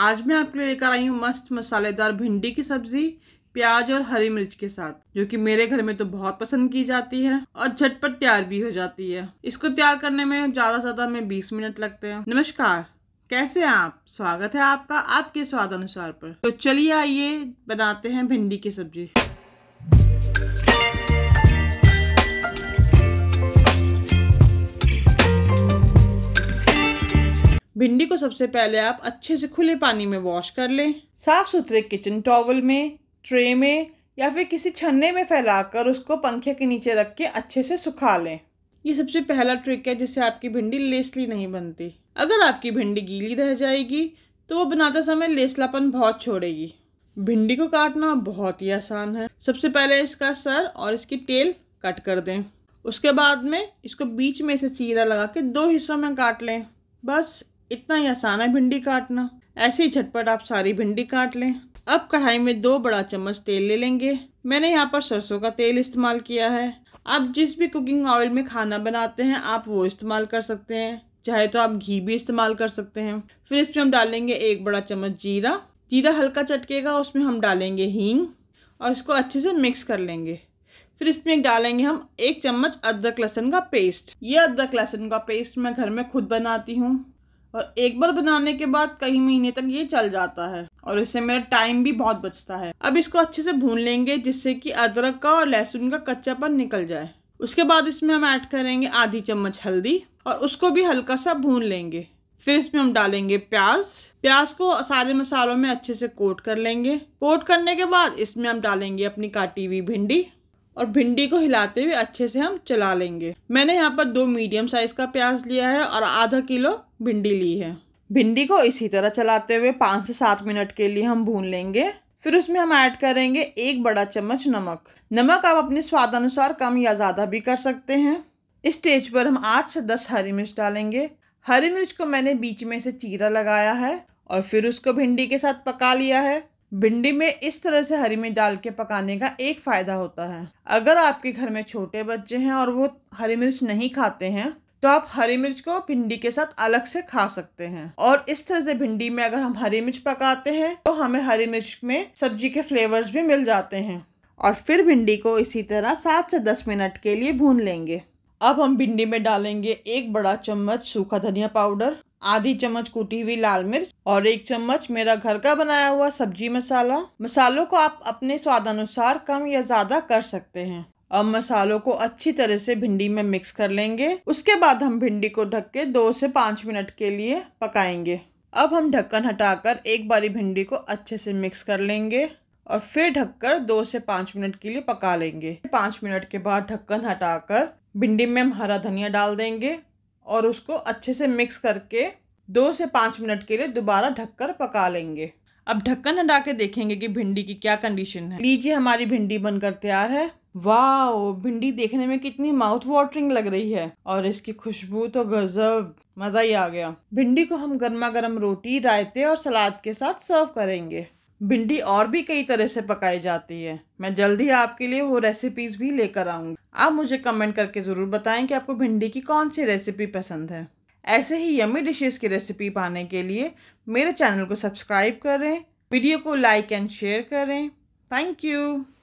आज मैं आपके लिए लेकर आई हूँ मस्त मसालेदार भिंडी की सब्जी प्याज और हरी मिर्च के साथ जो कि मेरे घर में तो बहुत पसंद की जाती है और झटपट तैयार भी हो जाती है इसको तैयार करने में ज़्यादा से ज़्यादा हमें बीस मिनट लगते हैं नमस्कार कैसे हैं आप स्वागत है आपका आपके स्वाद अनुसार पर तो चलिए आइए बनाते हैं भिंडी की सब्जी सबसे पहले आप अच्छे से खुले पानी में वॉश कर लें साफ सुथरे किचन टॉवल में ट्रे में या फिर किसी छन्ने में फैलाकर उसको पंखे के नीचे रख के अच्छे से सुखा लें ये सबसे पहला ट्रिक है जिससे आपकी भिंडी लेसली नहीं बनती अगर आपकी भिंडी गीली रह जाएगी तो वो बनाते समय लेसलापन बहुत छोड़ेगी भिंडी को काटना बहुत ही आसान है सबसे पहले इसका सर और इसकी टेल कट कर दें उसके बाद में इसको बीच में से चीरा लगा के दो हिस्सों में काट लें बस इतना ही आसान है भिंडी काटना ऐसे ही झटपट आप सारी भिंडी काट लें अब कढ़ाई में दो बड़ा चम्मच तेल ले लेंगे मैंने यहाँ पर सरसों का तेल इस्तेमाल किया है आप जिस भी कुकिंग ऑयल में खाना बनाते हैं आप वो इस्तेमाल कर सकते हैं चाहे तो आप घी भी इस्तेमाल कर सकते हैं फिर इसमें हम डालेंगे एक बड़ा चम्मच जीरा जीरा हल्का चटकेगा उसमें हम डालेंगे हींग और इसको अच्छे से मिक्स कर लेंगे फिर इसमें डालेंगे हम एक चम्मच अदरक लहसुन का पेस्ट ये अदरक लहसुन का पेस्ट मैं घर में खुद बनाती हूँ और एक बार बनाने के बाद कई महीने तक ये चल जाता है और इससे मेरा टाइम भी बहुत बचता है अब इसको अच्छे से भून लेंगे जिससे कि अदरक का और लहसुन का कच्चापन निकल जाए उसके बाद इसमें हम ऐड करेंगे आधी चम्मच हल्दी और उसको भी हल्का सा भून लेंगे फिर इसमें हम डालेंगे प्याज प्याज को सारे मसालों में अच्छे से कोट कर लेंगे कोट करने के बाद इसमें हम डालेंगे अपनी काटी हुई भिंडी और भिंडी को हिलाते हुए अच्छे से हम चला लेंगे मैंने यहाँ पर दो मीडियम साइज़ का प्याज लिया है और आधा किलो भिंडी ली है भिंडी को इसी तरह चलाते हुए पाँच से सात मिनट के लिए हम भून लेंगे फिर उसमें हम ऐड करेंगे एक बड़ा चम्मच नमक नमक आप अपने स्वाद अनुसार कम या ज़्यादा भी कर सकते हैं इस स्टेज पर हम आठ से दस हरी मिर्च डालेंगे हरी मिर्च को मैंने बीच में से चीरा लगाया है और फिर उसको भिंडी के साथ पका लिया है भिंडी में इस तरह से हरी मिर्च डाल के पकाने का एक फ़ायदा होता है अगर आपके घर में छोटे बच्चे हैं और वो हरी मिर्च नहीं खाते हैं तो आप हरी मिर्च को भिंडी के साथ अलग से खा सकते हैं और इस तरह से भिंडी में अगर हम हरी मिर्च पकाते हैं तो हमें हरी मिर्च में सब्जी के फ्लेवर्स भी मिल जाते हैं और फिर भिंडी को इसी तरह सात से दस मिनट के लिए भून लेंगे अब हम भिंडी में डालेंगे एक बड़ा चम्मच सूखा धनिया पाउडर आधी चम्मच कूटी हुई लाल मिर्च और एक चम्मच मेरा घर का बनाया हुआ सब्जी मसाला मसालों को आप अपने स्वाद अनुसार कम या ज़्यादा कर सकते हैं अब मसालों को अच्छी तरह से भिंडी में मिक्स कर लेंगे उसके बाद हम भिंडी को ढक के दो से पाँच मिनट के लिए पकाएंगे अब हम ढक्कन हटाकर एक बारी भिंडी को अच्छे से मिक्स कर लेंगे और फिर ढककर दो से पाँच मिनट के लिए पका लेंगे पाँच मिनट के बाद ढक्कन हटाकर भिंडी में हम हरा धनिया डाल देंगे और उसको अच्छे से मिक्स करके दो से पाँच मिनट के लिए दोबारा ढककर पका लेंगे अब ढक्कन हटा के देखेंगे कि भिंडी की क्या कंडीशन है लीजिए हमारी भिंडी बनकर तैयार है वाह भिंडी देखने में कितनी माउथ वाटरिंग लग रही है और इसकी खुशबू तो गजब मज़ा ही आ गया भिंडी को हम गर्मा गर्म रोटी रायते और सलाद के साथ सर्व करेंगे भिंडी और भी कई तरह से पकाई जाती है मैं जल्द ही आपके लिए वो रेसिपीज़ भी लेकर आऊँगी आप मुझे कमेंट करके ज़रूर बताएं कि आपको भिंडी की कौन सी रेसिपी पसंद है ऐसे ही यमी डिशेस की रेसिपी पाने के लिए मेरे चैनल को सब्सक्राइब करें वीडियो को लाइक एंड शेयर करें थैंक यू